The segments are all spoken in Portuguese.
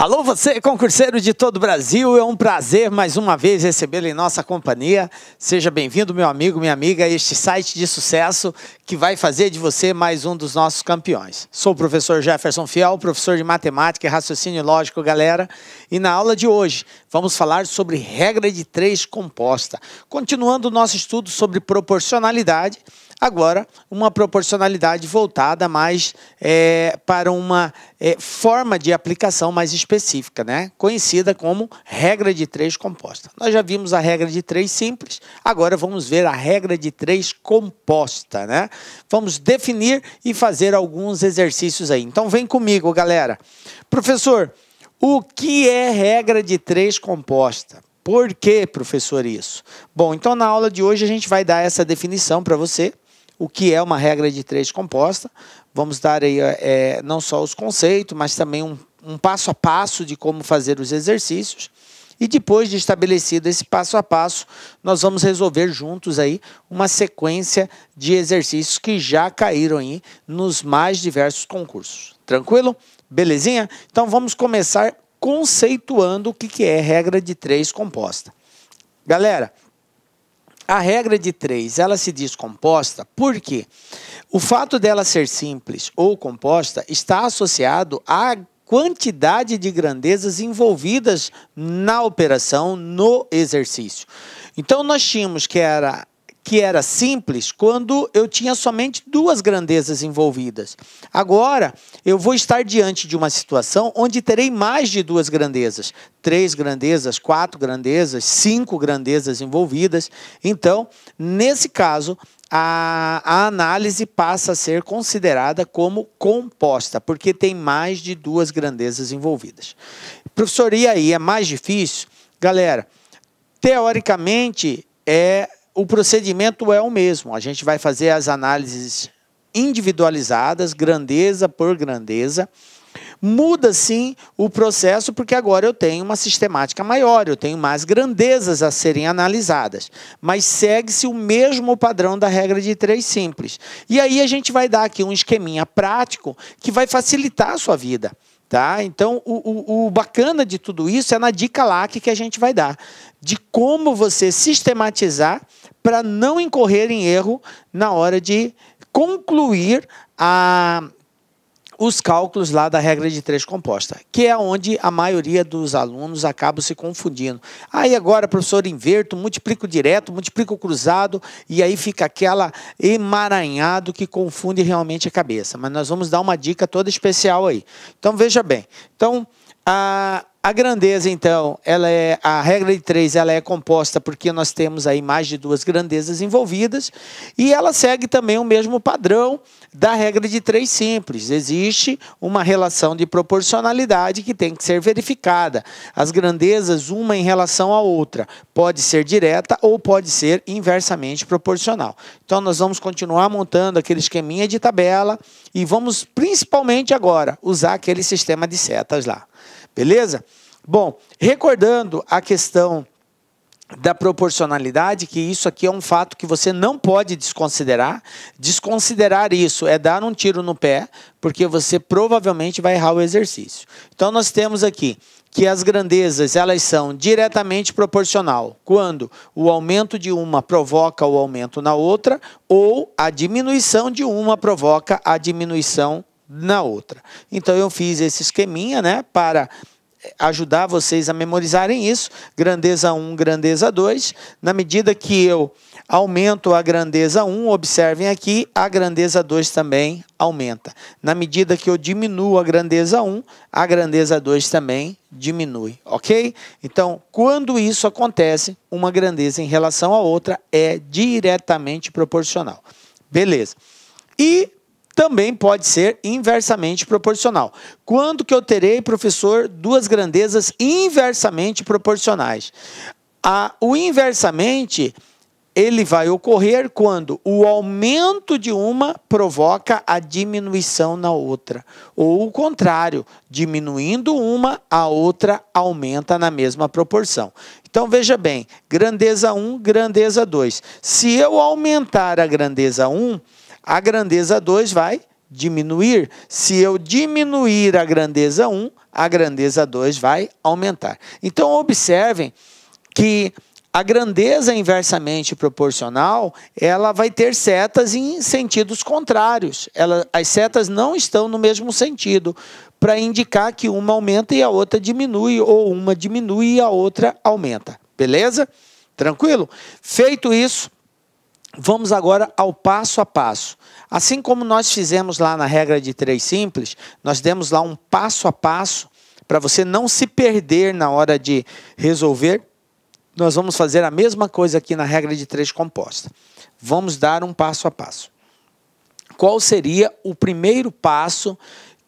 Alô, você, concurseiro de todo o Brasil, é um prazer mais uma vez recebê-lo em nossa companhia. Seja bem-vindo, meu amigo, minha amiga, a este site de sucesso que vai fazer de você mais um dos nossos campeões. Sou o professor Jefferson Fiel, professor de matemática e raciocínio lógico, galera, e na aula de hoje vamos falar sobre regra de três composta, continuando o nosso estudo sobre proporcionalidade Agora, uma proporcionalidade voltada mais é, para uma é, forma de aplicação mais específica, né? conhecida como regra de três composta. Nós já vimos a regra de três simples, agora vamos ver a regra de três composta. Né? Vamos definir e fazer alguns exercícios aí. Então, vem comigo, galera. Professor, o que é regra de três composta? Por que, professor, isso? Bom, então na aula de hoje a gente vai dar essa definição para você o que é uma regra de três composta. Vamos dar aí é, não só os conceitos, mas também um, um passo a passo de como fazer os exercícios. E depois de estabelecido esse passo a passo, nós vamos resolver juntos aí uma sequência de exercícios que já caíram aí nos mais diversos concursos. Tranquilo? Belezinha? Então vamos começar conceituando o que é regra de três composta. Galera, a regra de três, ela se diz composta porque o fato dela ser simples ou composta está associado à quantidade de grandezas envolvidas na operação, no exercício. Então, nós tínhamos que era que era simples quando eu tinha somente duas grandezas envolvidas. Agora, eu vou estar diante de uma situação onde terei mais de duas grandezas, três grandezas, quatro grandezas, cinco grandezas envolvidas. Então, nesse caso, a, a, análise passa a ser considerada como composta, porque tem mais de duas grandezas envolvidas. Professor, e aí é mais difícil? Galera, teoricamente é o procedimento é o mesmo. A gente vai fazer as análises individualizadas, grandeza por grandeza. Muda sim o processo, porque agora eu tenho uma sistemática maior, eu tenho mais grandezas a serem analisadas. Mas segue-se o mesmo padrão da regra de três simples. E aí a gente vai dar aqui um esqueminha prático que vai facilitar a sua vida. Tá? Então, o, o, o, bacana de tudo isso é na dica LAC que a gente vai dar, de como você sistematizar para não incorrer em erro na hora de concluir a, os cálculos lá da regra de três composta, que é onde a maioria dos alunos acaba se confundindo. Aí agora, professor, inverto, multiplico direto, multiplico cruzado, e aí fica aquela emaranhado que confunde realmente a cabeça. Mas nós vamos dar uma dica toda especial aí. Então, veja bem. Então, a, a grandeza, então, ela é a regra de três, ela é composta porque nós temos aí mais de duas grandezas envolvidas e ela segue também o mesmo padrão da regra de três simples. Existe uma relação de proporcionalidade que tem que ser verificada. As grandezas, uma em relação à outra, pode ser direta ou pode ser inversamente proporcional. Então, nós vamos continuar montando aquele esqueminha de tabela e vamos, principalmente agora, usar aquele sistema de setas lá. Beleza? Bom, recordando a questão da proporcionalidade, que isso aqui é um fato que você não pode desconsiderar. Desconsiderar isso é dar um tiro no pé, porque você provavelmente vai errar o exercício. Então nós temos aqui que as grandezas elas são diretamente proporcional quando o aumento de uma provoca o aumento na outra ou a diminuição de uma provoca a diminuição na outra. Então eu fiz esse esqueminha, né, para ajudar vocês a memorizarem isso, grandeza 1, grandeza 2. Na medida que eu aumento a grandeza 1, observem aqui, a grandeza 2 também aumenta. Na medida que eu diminuo a grandeza 1, a grandeza 2 também diminui, ok? Então, quando isso acontece, uma grandeza em relação à outra é diretamente proporcional. Beleza. E também pode ser inversamente proporcional. Quando que eu terei, professor, duas grandezas inversamente proporcionais? A, o inversamente ele vai ocorrer quando o aumento de uma provoca a diminuição na outra, ou o contrário, diminuindo uma, a outra aumenta na mesma proporção. Então veja bem, grandeza 1, grandeza 2. Se eu aumentar a grandeza 1, a grandeza 2 vai diminuir. Se eu diminuir a grandeza 1, um, a grandeza 2 vai aumentar. Então, observem que a grandeza inversamente proporcional, ela vai ter setas em sentidos contrários. Ela, as setas não estão no mesmo sentido, para indicar que uma aumenta e a outra diminui, ou uma diminui e a outra aumenta. Beleza? Tranquilo? Feito isso, vamos agora ao passo a passo. Assim como nós fizemos lá na regra de três simples, nós demos lá um passo a passo para você não se perder na hora de resolver. Nós vamos fazer a mesma coisa aqui na regra de três composta. Vamos dar um passo a passo. Qual seria o primeiro passo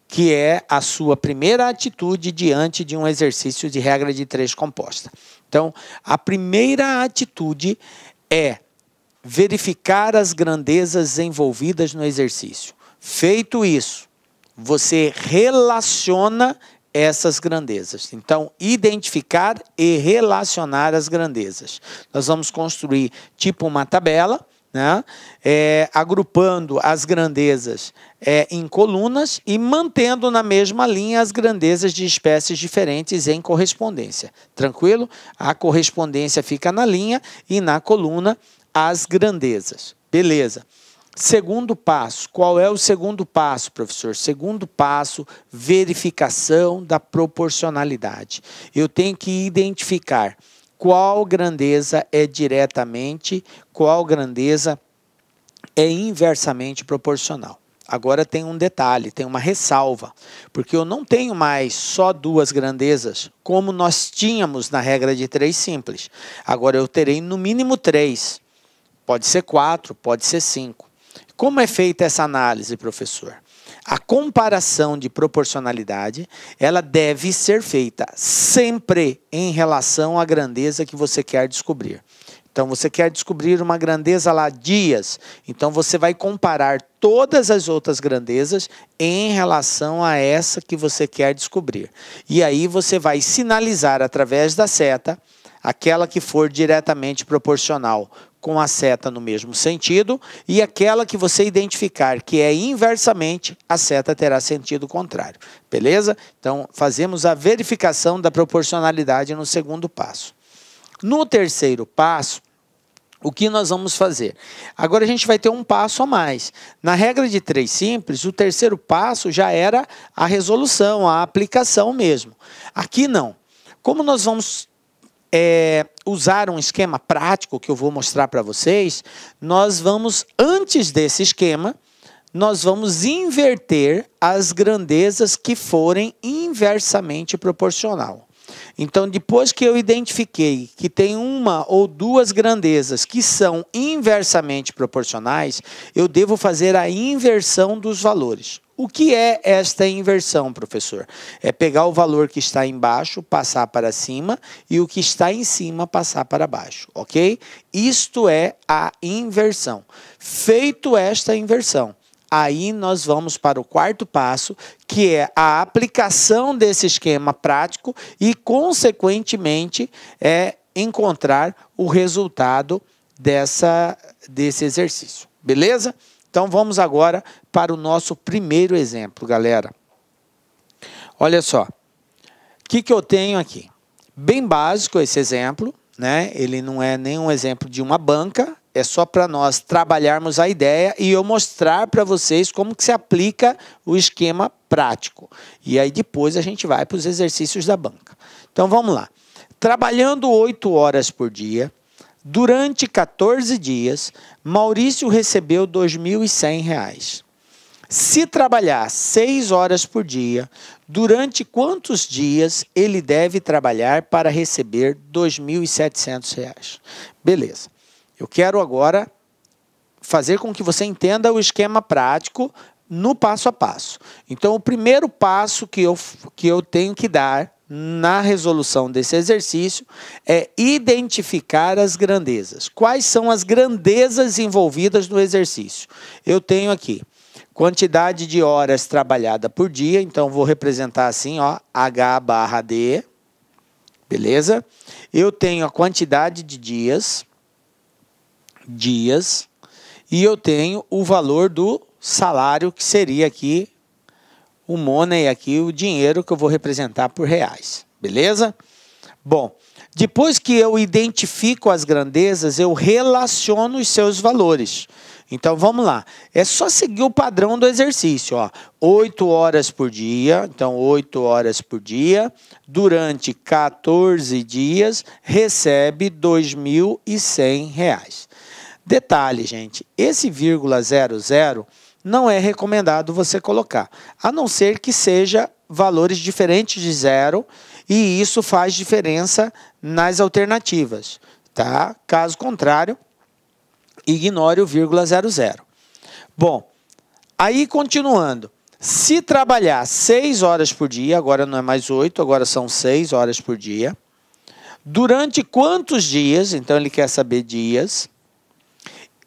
que é a sua primeira atitude diante de um exercício de regra de três composta? Então, a primeira atitude é verificar as grandezas envolvidas no exercício. Feito isso, você relaciona essas grandezas. Então, identificar e relacionar as grandezas. Nós vamos construir tipo uma tabela, né? É, agrupando as grandezas é, em colunas e mantendo na mesma linha as grandezas de espécies diferentes em correspondência. Tranquilo? A correspondência fica na linha e na coluna as grandezas. Beleza. Segundo passo, qual é o segundo passo, professor? Segundo passo, verificação da proporcionalidade. Eu tenho que identificar qual grandeza é diretamente, qual grandeza é inversamente proporcional. Agora tem um detalhe, tem uma ressalva, porque eu não tenho mais só duas grandezas, como nós tínhamos na regra de três simples. Agora eu terei no mínimo três pode ser 4, pode ser 5. Como é feita essa análise, professor? A comparação de proporcionalidade, ela deve ser feita sempre em relação à grandeza que você quer descobrir. Então você quer descobrir uma grandeza lá dias, então você vai comparar todas as outras grandezas em relação a essa que você quer descobrir. E aí você vai sinalizar através da seta aquela que for diretamente proporcional com a seta no mesmo sentido, e aquela que você identificar que é inversamente, a seta terá sentido contrário. Beleza? Então, fazemos a verificação da proporcionalidade no segundo passo. No terceiro passo, o que nós vamos fazer? Agora a gente vai ter um passo a mais. Na regra de três simples, o terceiro passo já era a resolução, a aplicação mesmo. Aqui não. Como nós vamos é, usar um esquema prático que eu vou mostrar para vocês, nós vamos, antes desse esquema, nós vamos inverter as grandezas que forem inversamente proporcional. Então, depois que eu identifiquei que tem uma ou duas grandezas que são inversamente proporcionais, eu devo fazer a inversão dos valores. O que é esta inversão, professor? É pegar o valor que está embaixo, passar para cima e o que está em cima passar para baixo, ok? Isto é a inversão. Feito esta inversão, Aí nós vamos para o quarto passo, que é a aplicação desse esquema prático e, consequentemente, é encontrar o resultado dessa, desse exercício. Beleza? Então vamos agora para o nosso primeiro exemplo, galera. Olha só. O que, que eu tenho aqui? Bem básico esse exemplo, né? Ele não é nenhum exemplo de uma banca, é só para nós trabalharmos a ideia e eu mostrar para vocês como que se aplica o esquema prático. E aí depois a gente vai para os exercícios da banca. Então vamos lá. Trabalhando 8 horas por dia, durante 14 dias, Maurício recebeu R$ 2.100. Se trabalhar 6 horas por dia, durante quantos dias ele deve trabalhar para receber R$ 2.700? Beleza. Eu quero agora fazer com que você entenda o esquema prático no passo a passo. Então, o primeiro passo que eu, que eu tenho que dar na resolução desse exercício é identificar as grandezas. Quais são as grandezas envolvidas no exercício? Eu tenho aqui quantidade de horas trabalhada por dia, então vou representar assim, ó, H barra D, beleza? Eu tenho a quantidade de dias, dias e eu tenho o valor do salário que seria aqui o money aqui, o dinheiro que eu vou representar por reais, beleza? Bom, depois que eu identifico as grandezas, eu relaciono os seus valores. Então vamos lá. É só seguir o padrão do exercício, ó. oito horas por dia, então oito horas por dia, durante 14 dias, recebe cem reais Detalhe, gente, esse vírgula 00 não é recomendado você colocar, a não ser que seja valores diferentes de zero e isso faz diferença nas alternativas, tá? Caso contrário, ignore o vírgula 00. Bom, aí continuando, se trabalhar 6 horas por dia, agora não é mais 8, agora são 6 horas por dia, durante quantos dias, então ele quer saber dias,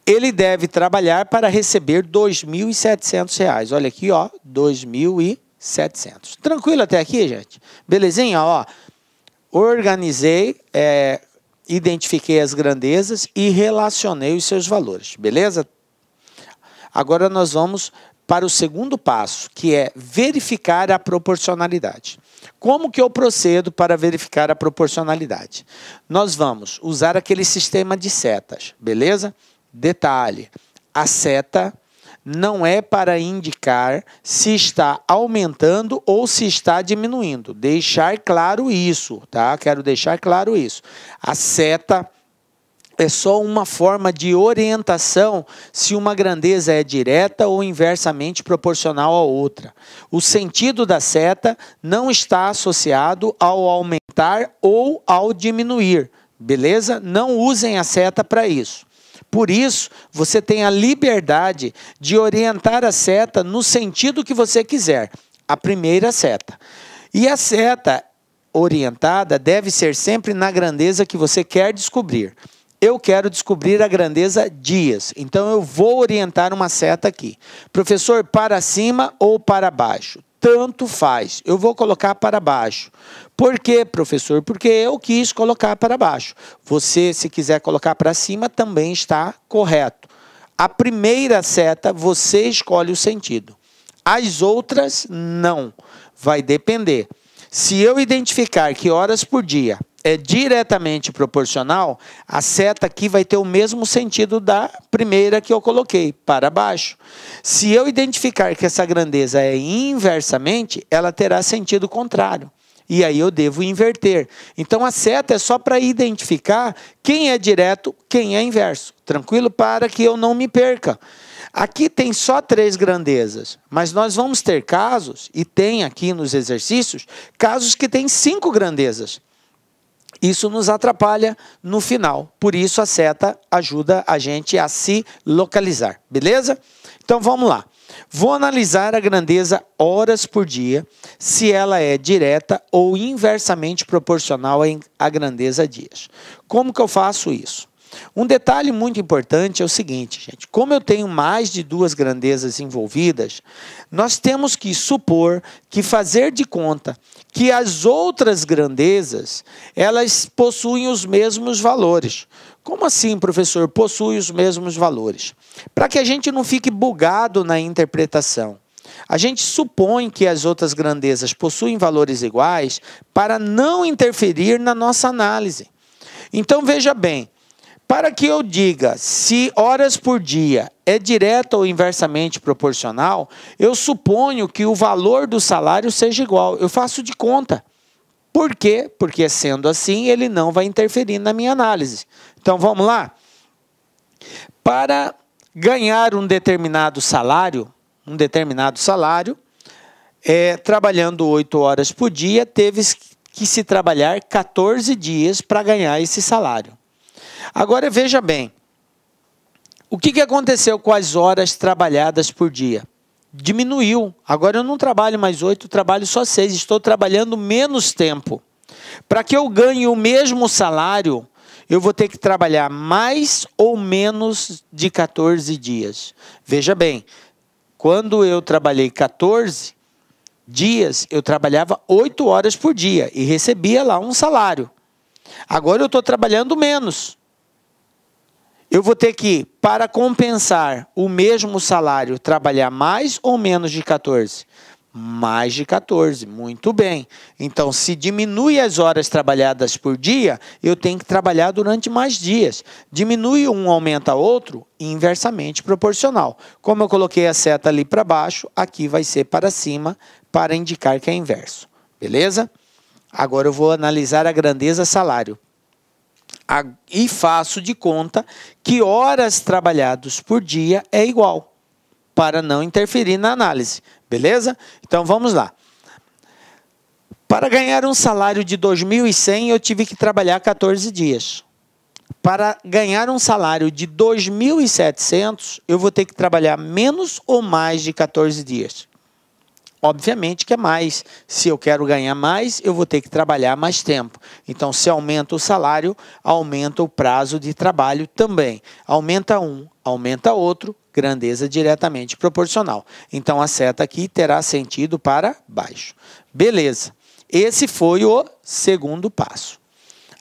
ele deve trabalhar para receber R$ 2.700. Olha aqui, ó, 2.700. Tranquilo até aqui, gente? Belezinha, ó. Organizei, é, identifiquei as grandezas e relacionei os seus valores, beleza? Agora nós vamos para o segundo passo, que é verificar a proporcionalidade. Como que eu procedo para verificar a proporcionalidade? Nós vamos usar aquele sistema de setas, beleza? Detalhe: a seta não é para indicar se está aumentando ou se está diminuindo. Deixar claro isso, tá? Quero deixar claro isso. A seta é só uma forma de orientação se uma grandeza é direta ou inversamente proporcional à outra. O sentido da seta não está associado ao aumentar ou ao diminuir, beleza? Não usem a seta para isso. Por isso, você tem a liberdade de orientar a seta no sentido que você quiser, a primeira seta. E a seta orientada deve ser sempre na grandeza que você quer descobrir. Eu quero descobrir a grandeza dias, então eu vou orientar uma seta aqui. Professor, para cima ou para baixo? tanto faz. Eu vou colocar para baixo. Por quê, professor? Porque eu quis colocar para baixo. Você, se quiser colocar para cima, também está correto. A primeira seta, você escolhe o sentido. As outras, não. Vai depender. Se eu identificar que horas por dia é diretamente proporcional, a seta aqui vai ter o mesmo sentido da primeira que eu coloquei, para baixo. Se eu identificar que essa grandeza é inversamente, ela terá sentido contrário. E aí eu devo inverter. Então a seta é só para identificar quem é direto, quem é inverso. Tranquilo? Para que eu não me perca. Aqui tem só três grandezas, mas nós vamos ter casos, e tem aqui nos exercícios, casos que tem cinco grandezas. Isso nos atrapalha no final. Por isso a seta ajuda a gente a se localizar, beleza? Então vamos lá. Vou analisar a grandeza horas por dia, se ela é direta ou inversamente proporcional à grandeza dias. Como que eu faço isso? Um detalhe muito importante é o seguinte, gente: como eu tenho mais de duas grandezas envolvidas, nós temos que supor que fazer de conta que as outras grandezas elas possuem os mesmos valores. Como assim, professor? Possui os mesmos valores? Para que a gente não fique bugado na interpretação. A gente supõe que as outras grandezas possuem valores iguais para não interferir na nossa análise. Então veja bem, para que eu diga se horas por dia é direta ou inversamente proporcional, eu suponho que o valor do salário seja igual. Eu faço de conta. Por quê? Porque sendo assim, ele não vai interferir na minha análise. Então vamos lá? Para ganhar um determinado salário, um determinado salário, é, trabalhando 8 horas por dia, teve que se trabalhar 14 dias para ganhar esse salário. Agora veja bem. O que, que aconteceu com as horas trabalhadas por dia? Diminuiu. Agora eu não trabalho mais oito, trabalho só seis. Estou trabalhando menos tempo. Para que eu ganhe o mesmo salário, eu vou ter que trabalhar mais ou menos de 14 dias. Veja bem, quando eu trabalhei 14 dias, eu trabalhava 8 horas por dia e recebia lá um salário. Agora eu estou trabalhando menos eu vou ter que, para compensar o mesmo salário, trabalhar mais ou menos de 14? Mais de 14, muito bem. Então, se diminui as horas trabalhadas por dia, eu tenho que trabalhar durante mais dias. Diminui um, aumenta outro, inversamente proporcional. Como eu coloquei a seta ali para baixo, aqui vai ser para cima, para indicar que é inverso. Beleza? Agora eu vou analisar a grandeza salário e faço de conta que horas trabalhados por dia é igual, para não interferir na análise, beleza? Então vamos lá. Para ganhar um salário de 2.100, eu tive que trabalhar 14 dias. Para ganhar um salário de 2.700, eu vou ter que trabalhar menos ou mais de 14 dias. Obviamente que é mais. Se eu quero ganhar mais, eu vou ter que trabalhar mais tempo. Então, se aumenta o salário, aumenta o prazo de trabalho também. Aumenta um, aumenta outro, grandeza diretamente proporcional. Então, a seta aqui terá sentido para baixo. Beleza. Esse foi o segundo passo.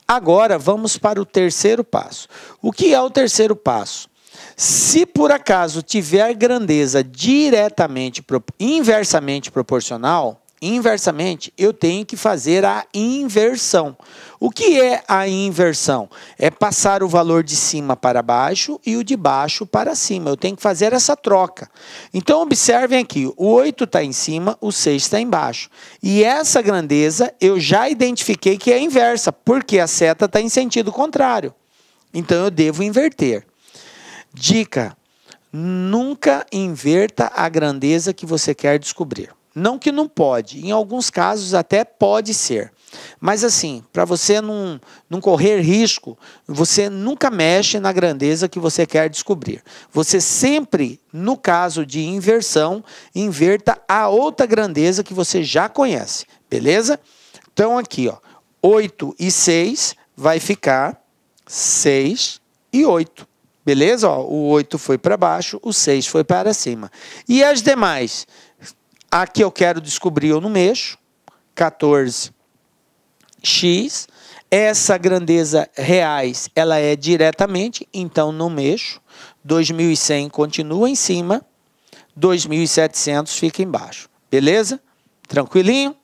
Agora, vamos para o terceiro passo. O que é o terceiro passo? Se por acaso tiver grandeza diretamente, inversamente proporcional, inversamente, eu tenho que fazer a inversão. O que é a inversão? É passar o valor de cima para baixo e o de baixo para cima. Eu tenho que fazer essa troca. Então, observem aqui: o 8 está em cima, o 6 está embaixo. E essa grandeza eu já identifiquei que é inversa, porque a seta está em sentido contrário. Então, eu devo inverter. Dica: nunca inverta a grandeza que você quer descobrir. Não que não pode, em alguns casos até pode ser. Mas assim, para você não, não correr risco, você nunca mexe na grandeza que você quer descobrir. Você sempre, no caso de inversão, inverta a outra grandeza que você já conhece, beleza? Então aqui, ó, 8 e 6 vai ficar 6 e 8. Beleza? Ó, o 8 foi para baixo, o 6 foi para cima. E as demais? A que eu quero descobrir eu não mexo. 14, X. Essa grandeza reais, ela é diretamente, então não mexo. 2.100 continua em cima, 2.700 fica embaixo. Beleza? Tranquilinho?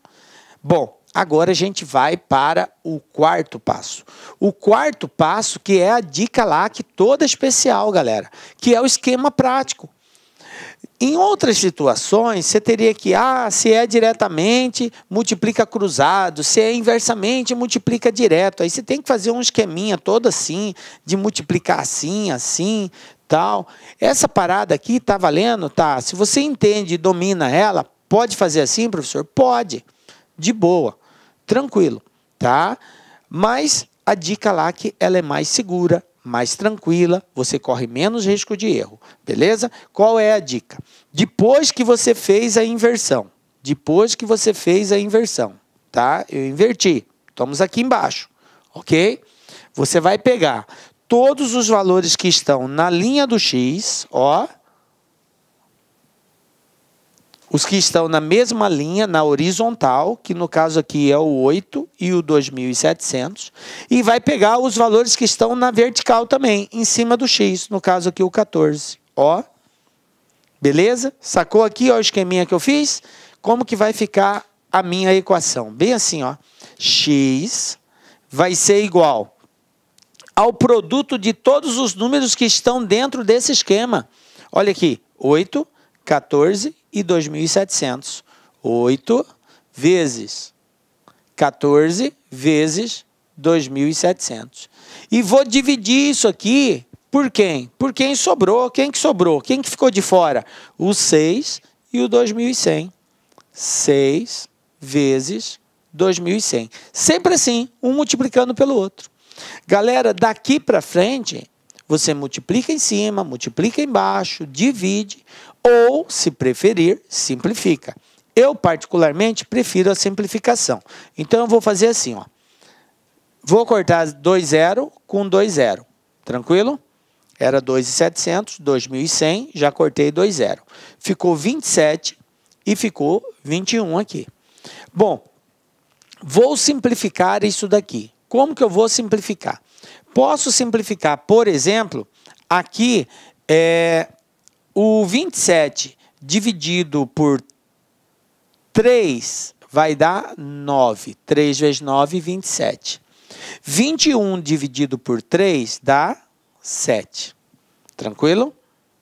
Bom, Agora a gente vai para o quarto passo. O quarto passo, que é a dica lá que toda especial, galera, que é o esquema prático. Em outras situações, você teria que, ah, se é diretamente, multiplica cruzado, se é inversamente, multiplica direto. Aí você tem que fazer um esqueminha todo assim, de multiplicar assim, assim, tal. Essa parada aqui tá valendo, tá? Se você entende e domina ela, pode fazer assim, professor? Pode. De boa tranquilo, tá? Mas a dica lá que ela é mais segura, mais tranquila, você corre menos risco de erro, beleza? Qual é a dica? Depois que você fez a inversão, depois que você fez a inversão, tá? Eu inverti, estamos aqui embaixo, ok? Você vai pegar todos os valores que estão na linha do x, ó, os que estão na mesma linha, na horizontal, que no caso aqui é o 8 e o 2.700, e vai pegar os valores que estão na vertical também, em cima do X, no caso aqui o 14. Ó, beleza? Sacou aqui ó, o esqueminha que eu fiz? Como que vai ficar a minha equação? Bem assim, ó. X vai ser igual ao produto de todos os números que estão dentro desse esquema. Olha aqui, 8, 14 e 2.700. 8 vezes 14 vezes 2.700. E vou dividir isso aqui por quem? Por quem sobrou. Quem que sobrou? Quem que ficou de fora? O 6 e o 2.100. 6 vezes 2.100. Sempre assim, um multiplicando pelo outro. Galera, daqui para frente, você multiplica em cima, multiplica embaixo, divide ou, se preferir, simplifica. Eu, particularmente, prefiro a simplificação. Então, eu vou fazer assim, ó. Vou cortar dois zero com dois zero. Tranquilo? Era 2,700, 2.100, já cortei dois zero. Ficou 27 e ficou 21 aqui. Bom, vou simplificar isso daqui. Como que eu vou simplificar? Posso simplificar, por exemplo, aqui é, o 27 dividido por 3 vai dar 9. 3 vezes 9, 27. 21 dividido por 3 dá 7. Tranquilo?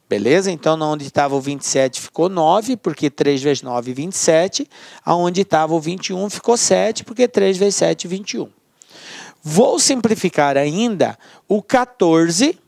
Beleza? Então, onde estava o 27 ficou 9, porque 3 vezes 9, 27. Onde estava o 21 ficou 7, porque 3 vezes 7, 21. Vou simplificar ainda o 14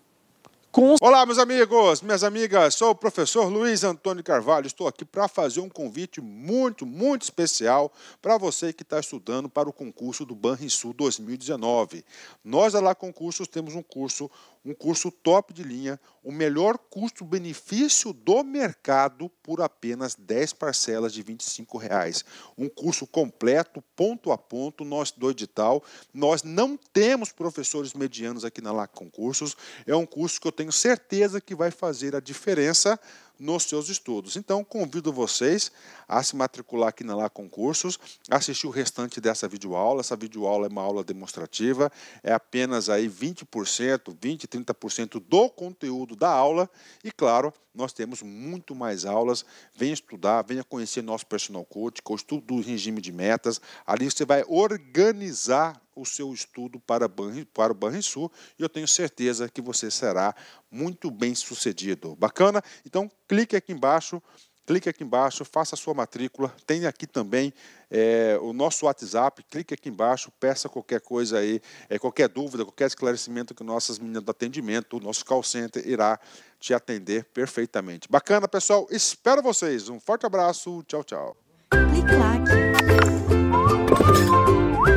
com... Olá, meus amigos, minhas amigas, sou o professor Luiz Antônio Carvalho. Estou aqui para fazer um convite muito, muito especial para você que está estudando para o concurso do Banrisul 2019. Nós, da Lá Concursos, temos um curso, um curso top de linha, o melhor custo-benefício do mercado por apenas 10 parcelas de R$ 25. Reais. Um curso completo, ponto a ponto, nós do edital. Nós não temos professores medianos aqui na Lá Concursos. É um curso que eu tenho certeza que vai fazer a diferença nos seus estudos. Então, convido vocês a se matricular aqui na Lá Concursos, assistir o restante dessa videoaula. Essa videoaula é uma aula demonstrativa, é apenas aí 20%, 20%, 30% do conteúdo da aula. E, claro, nós temos muito mais aulas. Venha estudar, venha conhecer nosso personal coach, o estudo do regime de metas. Ali você vai organizar o seu estudo para, para o Banrisul e eu tenho certeza que você será muito bem sucedido. Bacana? Então clique aqui embaixo clique aqui embaixo, faça a sua matrícula. Tem aqui também é, o nosso WhatsApp, clique aqui embaixo, peça qualquer coisa aí, é, qualquer dúvida, qualquer esclarecimento que nossas meninas do atendimento, o nosso call center irá te atender perfeitamente. Bacana, pessoal? Espero vocês. Um forte abraço. Tchau, tchau.